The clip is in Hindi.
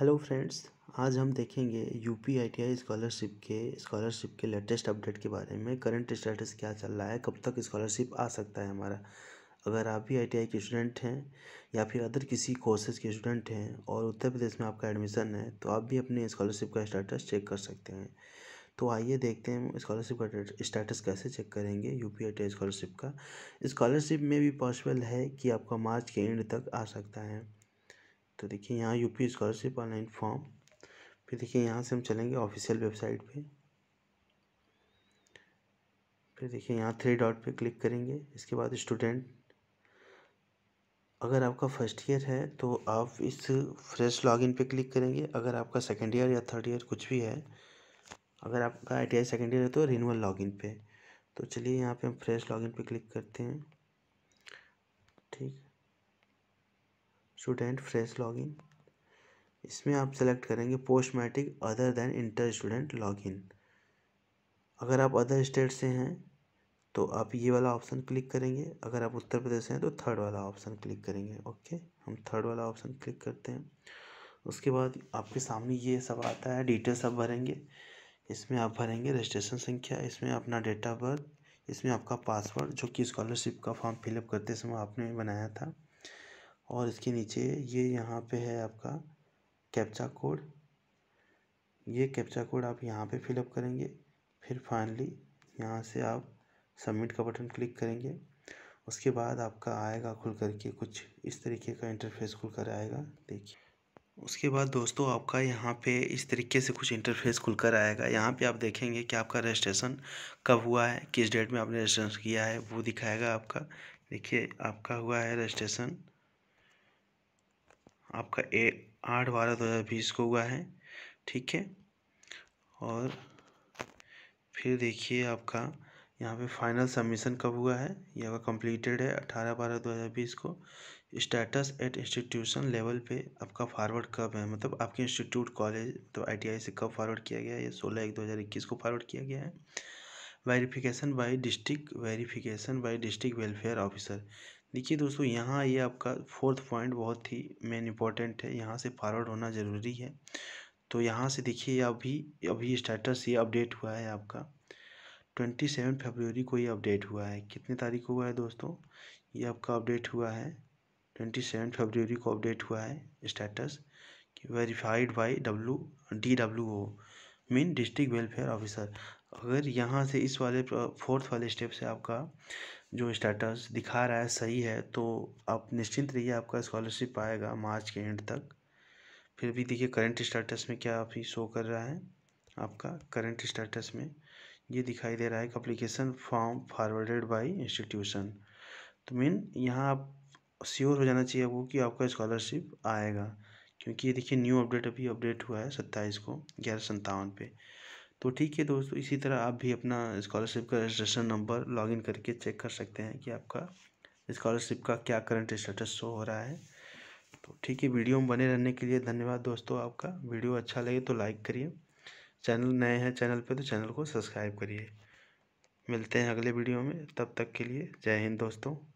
हेलो फ्रेंड्स आज हम देखेंगे U P I T I scholarship के स्कॉलरशिप के लेटेस्ट अपडेट के बारे में करंट स्टेटस क्या चल रहा है कब तक स्कॉलरशिप आ सकता है हमारा अगर आप भी आई टी आई के स्टूडेंट हैं या फिर अदर किसी कोर्सेज़ के स्टूडेंट हैं और उत्तर प्रदेश में आपका एडमिशन है तो आप भी अपने स्कॉलरशिप का स्टेटस चेक कर सकते हैं तो आइए देखते हैं स्कॉलरशिप का स्टेटस कैसे चेक करेंगे यू पी आई स्कॉलरशिप का स्कॉलरशिप में भी पॉसिबल है कि आपका मार्च के एंड तक आ सकता है तो देखिए यहाँ यूपी स्कॉलरशिप ऑनलाइन फॉर्म फिर देखिए यहाँ से हम चलेंगे ऑफिशियल वेबसाइट पे फिर देखिए यहाँ थ्री डॉट पे क्लिक करेंगे इसके बाद स्टूडेंट अगर आपका फर्स्ट ईयर है तो आप इस फ्रेश लॉगिन पे क्लिक करेंगे अगर आपका सेकेंड ईयर या थर्ड ईयर कुछ भी है अगर आपका I T I second year है तो रिन्यूअल लॉगिन पे तो चलिए यहाँ पे हम फ्रेश लॉगिन पे क्लिक करते हैं ठीक स्टूडेंट फ्रेश लॉगिन इसमें आप सेलेक्ट करेंगे post matric other than inter student login अगर आप अदर स्टेट से हैं तो आप ये वाला ऑप्शन क्लिक करेंगे अगर आप उत्तर प्रदेश से हैं तो थर्ड वाला ऑप्शन क्लिक करेंगे ओके हम थर्ड वाला ऑप्शन क्लिक करते हैं उसके बाद आपके सामने ये सब आता है डिटेल्स आप भरेंगे इसमें आप भरेंगे रजिस्ट्रेशन संख्या इसमें अपना डेट ऑफ बर्थ इसमें आपका पासवर्ड जो कि स्कॉलरशिप का फॉर्म फिलअप करते समय आपने बनाया था और इसके नीचे ये यहाँ पे है आपका कैप्चा कोड ये कैप्चा कोड आप यहाँ पे फिलअप करेंगे फिर फाइनली यहाँ से आप सबमिट का बटन क्लिक करेंगे उसके बाद आपका आएगा खुल करके कुछ इस तरीके का इंटरफेस खुल कर आएगा देखिए उसके बाद दोस्तों आपका यहाँ पे इस तरीके से कुछ इंटरफेस खुलकर आएगा यहाँ पे आप देखेंगे कि आपका रजिस्ट्रेशन कब हुआ है किस डेट में आपने रजिस्ट्रेशन किया है वो दिखाएगा आपका देखिए आपका हुआ है रजिस्ट्रेशन आपका ए आठ बारह दो हज़ार बीस को हुआ है ठीक है और फिर देखिए आपका यहाँ पे फाइनल सबमिशन कब हुआ है यह आपका कंप्लीटेड है अठारह बारह दो हज़ार बीस को स्टेटस एट इंस्टीट्यूशन लेवल पे आपका फॉरवर्ड कब है मतलब आपके इंस्टीट्यूट कॉलेज मतलब आईटीआई से कब फॉरवर्ड किया गया है ये सोलह एक दो हज़ार इक्कीस को फॉरवर्ड किया गया है verification by district verification by district welfare officer देखिए दोस्तों यहाँ ये आपका फोर्थ पॉइंट बहुत ही मेन इंपॉर्टेंट है यहाँ से फॉरवर्ड होना ज़रूरी है तो यहाँ से देखिए अभी अभी स्टेटस ये अपडेट हुआ है आपका ट्वेंटी सेवन फरवरी को ये अपडेट हुआ है कितने तारीख को हुआ है दोस्तों ये आपका अपडेट हुआ है ट्वेंटी सेवन फरवरी को अपडेट हुआ है status verified by W D W O mean district welfare officer अगर यहाँ से इस वाले फोर्थ वाले स्टेप से आपका जो स्टेटस दिखा रहा है सही है तो आप निश्चिंत रहिए आपका स्कॉलरशिप आएगा मार्च के एंड तक फिर भी देखिए करंट स्टेटस में क्या अभी शो कर रहा है आपका करंट स्टेटस में ये दिखाई दे रहा है कि application form forwarded by institution तो मीन यहाँ आप श्योर हो जाना चाहिए आपको कि आपका स्कॉलरशिप आएगा क्योंकि ये देखिए न्यू अपडेट अभी अपडेट हुआ है सत्ताईस को ग्यारह सत्तावन पे तो ठीक है दोस्तों इसी तरह आप भी अपना स्कॉलरशिप का रजिस्ट्रेशन नंबर लॉगिन करके चेक कर सकते हैं कि आपका स्कॉलरशिप का क्या करंट स्टेटस शो हो रहा है तो ठीक है वीडियो में बने रहने के लिए धन्यवाद दोस्तों आपका वीडियो अच्छा लगे तो लाइक करिए चैनल नए हैं चैनल पर तो चैनल को सब्सक्राइब करिए मिलते हैं अगले वीडियो में तब तक के लिए जय हिंद दोस्तों